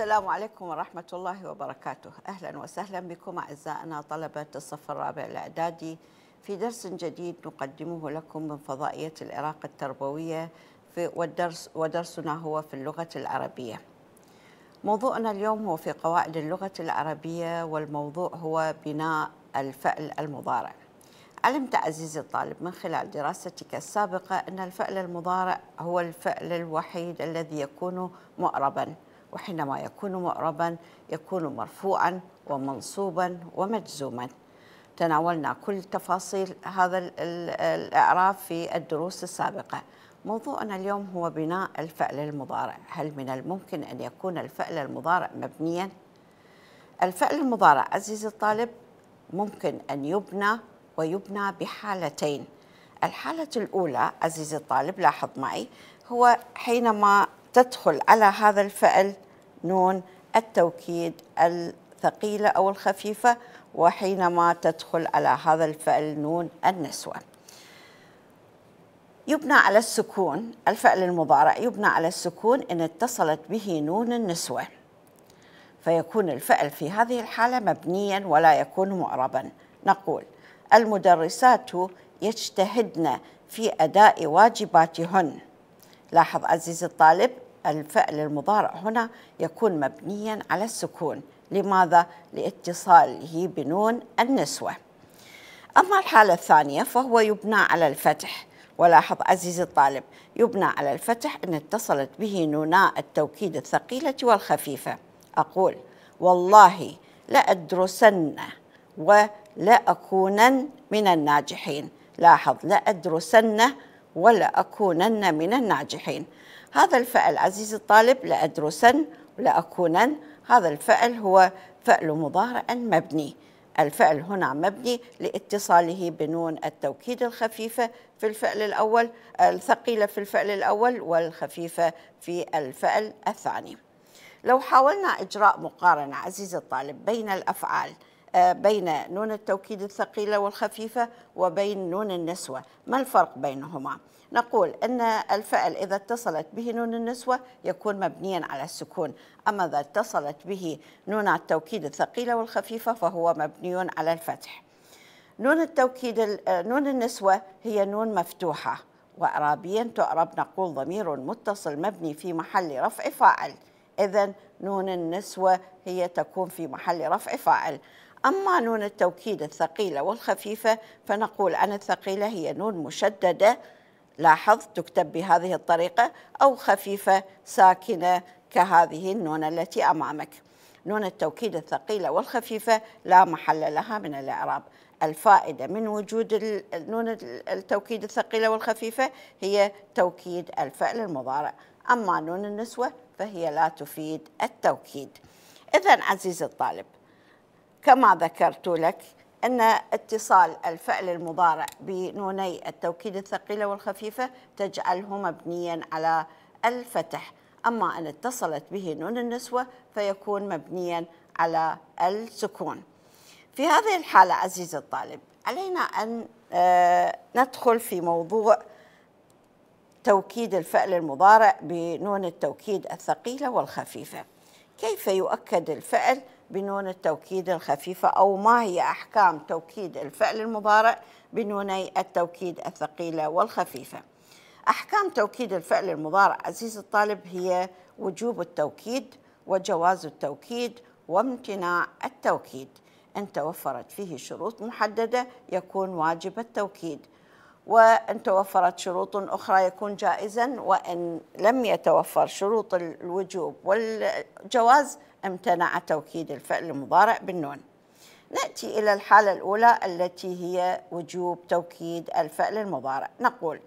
السلام عليكم ورحمة الله وبركاته أهلا وسهلا بكم أعزائنا طلبة الصف الرابع الإعدادي في درس جديد نقدمه لكم من فضائية العراق التربوية في والدرس ودرسنا هو في اللغة العربية موضوعنا اليوم هو في قواعد اللغة العربية والموضوع هو بناء الفعل المضارع علمت عزيزي الطالب من خلال دراستك السابقة أن الفعل المضارع هو الفعل الوحيد الذي يكون مؤرباً وحينما يكون مؤربا يكون مرفوعا ومنصوبا ومجزوما تناولنا كل تفاصيل هذا الإعراب في الدروس السابقة موضوعنا اليوم هو بناء الفعل المضارع هل من الممكن أن يكون الفعل المضارع مبنيا؟ الفعل المضارع عزيزي الطالب ممكن أن يبنى ويبنى بحالتين الحالة الأولى عزيزي الطالب لاحظ معي هو حينما تدخل على هذا الفعل نون التوكيد الثقيلة أو الخفيفة وحينما تدخل على هذا الفعل نون النسوة يبنى على السكون الفعل المضارع يبنى على السكون إن اتصلت به نون النسوة فيكون الفعل في هذه الحالة مبنيا ولا يكون معربا نقول المدرسات يجتهدن في أداء واجباتهن لاحظ عزيزي الطالب الفعل المضارع هنا يكون مبنيا على السكون لماذا؟ لاتصاله بنون النسوة أما الحالة الثانية فهو يبنى على الفتح ولاحظ عزيزي الطالب يبنى على الفتح إن اتصلت به نوناء التوكيد الثقيلة والخفيفة أقول والله لأدرسن ولأكونن من الناجحين لاحظ لأدرسن ولأكونن من الناجحين هذا الفعل عزيزي الطالب لأدرسن لأكونن هذا الفعل هو فعل مضارع مبني الفعل هنا مبني لاتصاله بنون التوكيد الخفيفة في الفعل الأول الثقيلة في الفعل الأول والخفيفة في الفعل الثاني لو حاولنا إجراء مقارنة عزيزي الطالب بين الأفعال بين نون التوكيد الثقيلة والخفيفة وبين نون النسوة ما الفرق بينهما؟ نقول أن الفعل إذا اتصلت به نون النسوة يكون مبنيا على السكون أما إذا اتصلت به نون التوكيد الثقيلة والخفيفة فهو مبني على الفتح نون التوكيد نون النسوة هي نون مفتوحة وأرابيا تعرب نقول ضمير متصل مبني في محل رفع فاعل إذا نون النسوة هي تكون في محل رفع فاعل أما نون التوكيد الثقيلة والخفيفة فنقول عن الثقيلة هي نون مشددة لاحظ تكتب بهذه الطريقة أو خفيفة ساكنة كهذه النون التي أمامك نون التوكيد الثقيلة والخفيفة لا محل لها من الإعراب الفائدة من وجود نون التوكيد الثقيلة والخفيفة هي توكيد الفعل المضارع أما نون النسوة فهي لا تفيد التوكيد إذا عزيزي الطالب كما ذكرت لك أن اتصال الفعل المضارع بنوني التوكيد الثقيلة والخفيفة تجعله مبنيا على الفتح أما أن اتصلت به نون النسوة فيكون مبنيا على السكون في هذه الحالة عزيزي الطالب علينا أن آه، ندخل في موضوع توكيد الفعل المضارع بنون التوكيد الثقيلة والخفيفة كيف يؤكد الفعل بنون التوكيد الخفيفة أو ما هي أحكام توكيد الفعل المضارع بنوني التوكيد الثقيلة والخفيفة أحكام توكيد الفعل المضارع عزيز الطالب هي وجوب التوكيد وجواز التوكيد وامتناع التوكيد إن توفرت فيه شروط محددة يكون واجب التوكيد وإن توفرت شروط أخرى يكون جائزا وإن لم يتوفر شروط الوجوب والجواز امتنع توكيد الفعل المضارع بالنون نأتي إلى الحالة الأولى التي هي وجوب توكيد الفعل المضارع نقول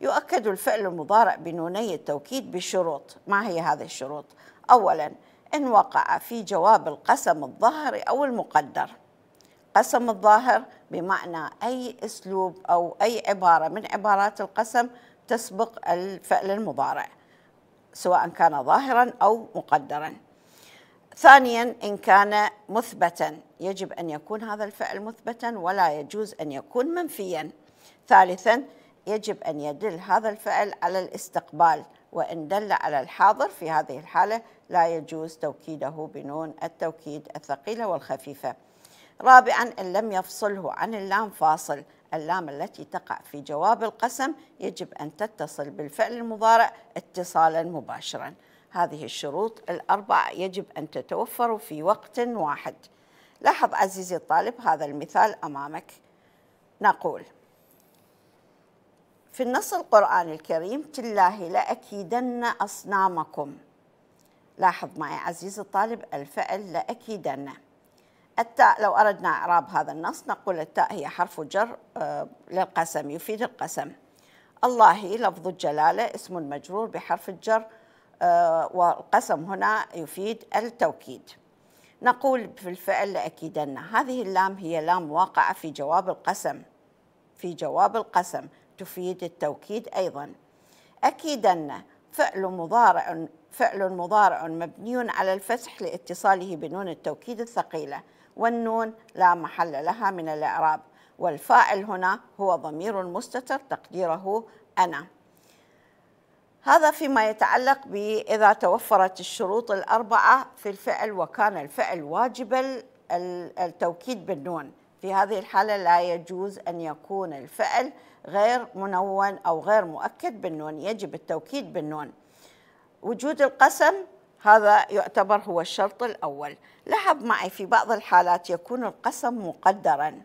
يؤكد الفعل المضارع بنوني التوكيد بشروط ما هي هذه الشروط؟ أولا إن وقع في جواب القسم الظاهر أو المقدر قسم الظاهر بمعنى أي أسلوب أو أي عبارة من عبارات القسم تسبق الفعل المضارع سواء كان ظاهرا أو مقدرا ثانيا إن كان مثبتا يجب أن يكون هذا الفعل مثبتا ولا يجوز أن يكون منفيا ثالثا يجب أن يدل هذا الفعل على الاستقبال وإن دل على الحاضر في هذه الحالة لا يجوز توكيده بنون التوكيد الثقيلة والخفيفة رابعا إن لم يفصله عن اللام فاصل اللام التي تقع في جواب القسم يجب أن تتصل بالفعل المضارع اتصالا مباشرا هذه الشروط الأربع يجب أن تتوفر في وقت واحد لاحظ عزيزي الطالب هذا المثال أمامك نقول في النص القرآن الكريم تلاه لأكيدن أصنامكم لاحظ معي عزيزي الطالب الفعل لأكيدن التاء لو أردنا إعراب هذا النص نقول التاء هي حرف جر آه، للقسم يفيد القسم الله لفظ الجلالة اسم مجرور بحرف الجر آه، والقسم هنا يفيد التوكيد نقول في الفعل أن هذه اللام هي لام واقعة في جواب القسم في جواب القسم تفيد التوكيد أيضا أكيدن فعل مضارع فعل مضارع مبني على الفتح لاتصاله بنون التوكيد الثقيلة والنون لا محل لها من الإعراب والفاعل هنا هو ضمير مستتر تقديره أنا هذا فيما يتعلق بإذا توفرت الشروط الأربعة في الفعل وكان الفعل واجب التوكيد بالنون في هذه الحالة لا يجوز أن يكون الفعل غير منون أو غير مؤكد بالنون يجب التوكيد بالنون وجود القسم هذا يعتبر هو الشرط الأول لاحظ معي في بعض الحالات يكون القسم مقدرا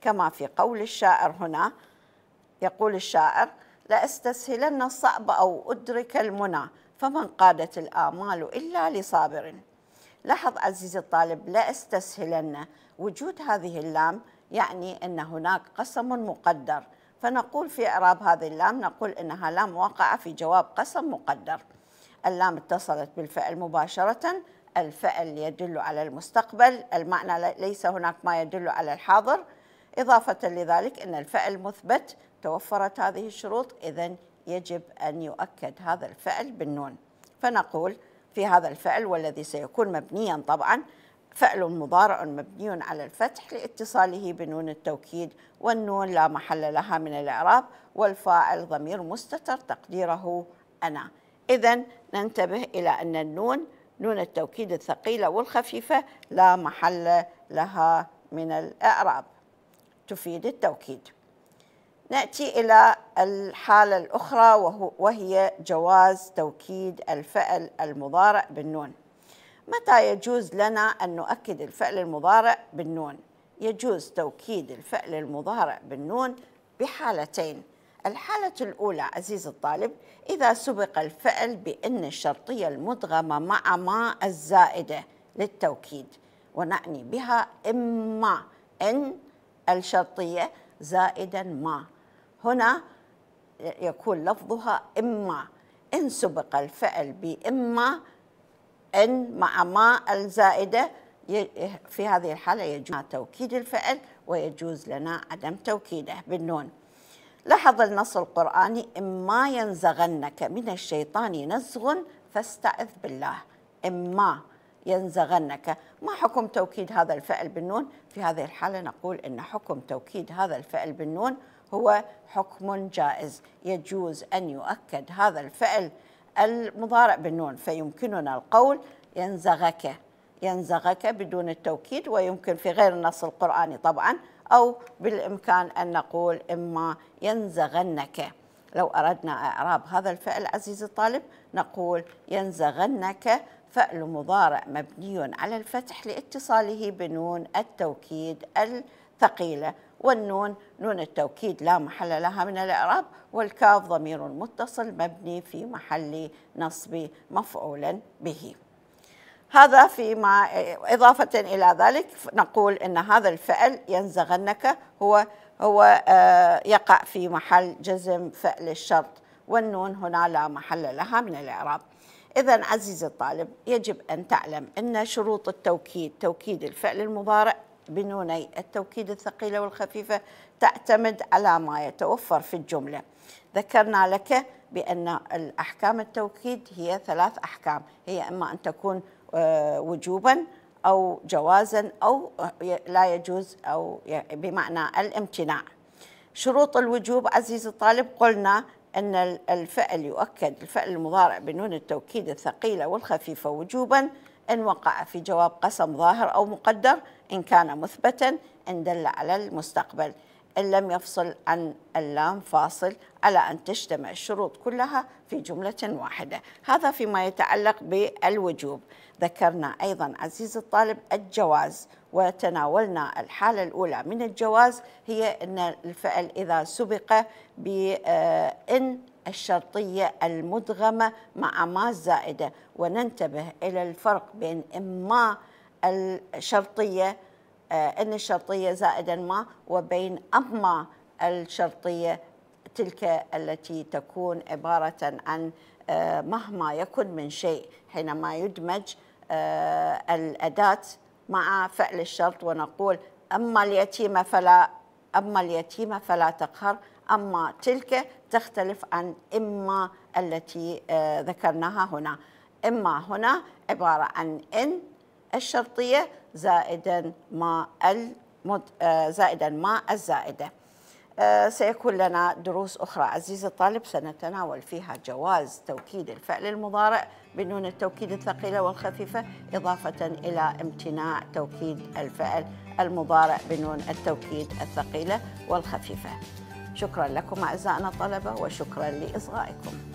كما في قول الشاعر هنا يقول الشاعر لأستسهلن الصعب أو أدرك المنى فمن قادت الآمال إلا لصابر لاحظ عزيزي الطالب لا استسهلن وجود هذه اللام يعني أن هناك قسم مقدر فنقول في إعراب هذه اللام نقول أنها لام واقعة في جواب قسم مقدر اللام اتصلت بالفعل مباشرة الفعل يدل على المستقبل المعنى ليس هناك ما يدل على الحاضر إضافة لذلك أن الفعل مثبت توفرت هذه الشروط إذا يجب أن يؤكد هذا الفعل بالنون فنقول في هذا الفعل والذي سيكون مبنيا طبعا فعل مضارع مبني على الفتح لاتصاله بنون التوكيد والنون لا محل لها من الإعراب والفاعل ضمير مستتر تقديره أنا إذا ننتبه إلى أن النون نون التوكيد الثقيلة والخفيفة لا محل لها من الإعراب تفيد التوكيد ناتي الى الحاله الاخرى وهي جواز توكيد الفعل المضارع بالنون متى يجوز لنا ان نؤكد الفعل المضارع بالنون يجوز توكيد الفعل المضارع بالنون بحالتين الحالة الأولى عزيز الطالب إذا سبق الفعل بأن الشرطية المدغمة مع ما الزائدة للتوكيد ونعني بها إما أن الشرطية زائدا ما هنا يكون لفظها إما إن سبق الفعل بإما إن مع ما الزائدة في هذه الحالة يجوز توكيد الفعل ويجوز لنا عدم توكيده بالنون لاحظ النص القرآني إما ينزغنك من الشيطان نزغ فاستعذ بالله إما ينزغنك ما حكم توكيد هذا الفعل بالنون في هذه الحالة نقول أن حكم توكيد هذا الفعل بالنون هو حكم جائز يجوز أن يؤكد هذا الفعل المضارع بالنون فيمكننا القول ينزغك ينزغك بدون التوكيد ويمكن في غير النص القرآني طبعا أو بالإمكان أن نقول إما ينزغنك لو أردنا إعراب هذا الفعل عزيزي الطالب نقول ينزغنك فعل مضارع مبني على الفتح لاتصاله بنون التوكيد الثقيلة والنون نون التوكيد لا محل لها من الإعراب والكاف ضمير متصل مبني في محل نصب مفعولا به هذا فيما إضافة إلى ذلك نقول أن هذا الفعل ينزغنك هو هو آه، يقع في محل جزم فعل الشرط والنون هنا لا محل لها من الإعراب إذا عزيزي الطالب يجب أن تعلم أن شروط التوكيد توكيد الفعل المضارع بنوني التوكيد الثقيلة والخفيفة تعتمد على ما يتوفر في الجملة ذكرنا لك بأن الأحكام التوكيد هي ثلاث أحكام هي إما أن تكون آه، وجوبا أو جوازا أو آه، لا يجوز أو بمعنى الامتناع شروط الوجوب عزيزي الطالب قلنا أن الفعل يؤكد الفعل المضارع بنون التوكيد الثقيلة والخفيفة وجوبا إن وقع في جواب قسم ظاهر أو مقدر إن كان مثبتا إن دل على المستقبل إن لم يفصل عن اللام فاصل على أن تجتمع الشروط كلها في جملة واحدة هذا فيما يتعلق بالوجوب ذكرنا أيضا عزيز الطالب الجواز وتناولنا الحالة الأولى من الجواز هي أن الفعل إذا سبق بإن آه، الشرطية المدغمة مع ما زائدة وننتبه إلى الفرق بين إما الشرطية آه، ان الشرطيه زائدا ما وبين اما الشرطيه تلك التي تكون عباره عن آه، مهما يكن من شيء حينما يدمج آه، الاداه مع فعل الشرط ونقول اما اليتيمه فلا اما اليتيمه فلا تقهر اما تلك تختلف عن اما التي ذكرناها هنا اما هنا عباره عن ان الشرطيه زائدا ما المد... آه، زائدا ما الزائده آه، سيكون لنا دروس أخرى عزيزي الطالب سنتناول فيها جواز توكيد الفعل المضارع بنون التوكيد الثقيلة والخفيفة إضافة إلى امتناع توكيد الفعل المضارع بنون التوكيد الثقيلة والخفيفة شكرا لكم أعزائنا الطلبة وشكرا لإصغائكم